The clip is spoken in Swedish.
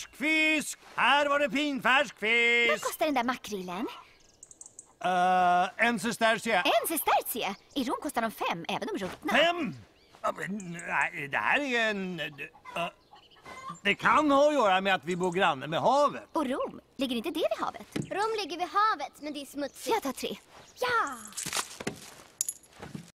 Färsk fisk! Här var det pinfärsk fisk! Vad kostar den där makrillen? Uh, en sestertia. En sestertia? I Rom kostar de fem, även om ruttna. Fem? Nej, det här är en... Uh, det kan ha att göra med att vi bor granne med havet. Och Rom, ligger inte det vid havet? Rom ligger vid havet, men det är smutsigt. Jag tar tre. Ja!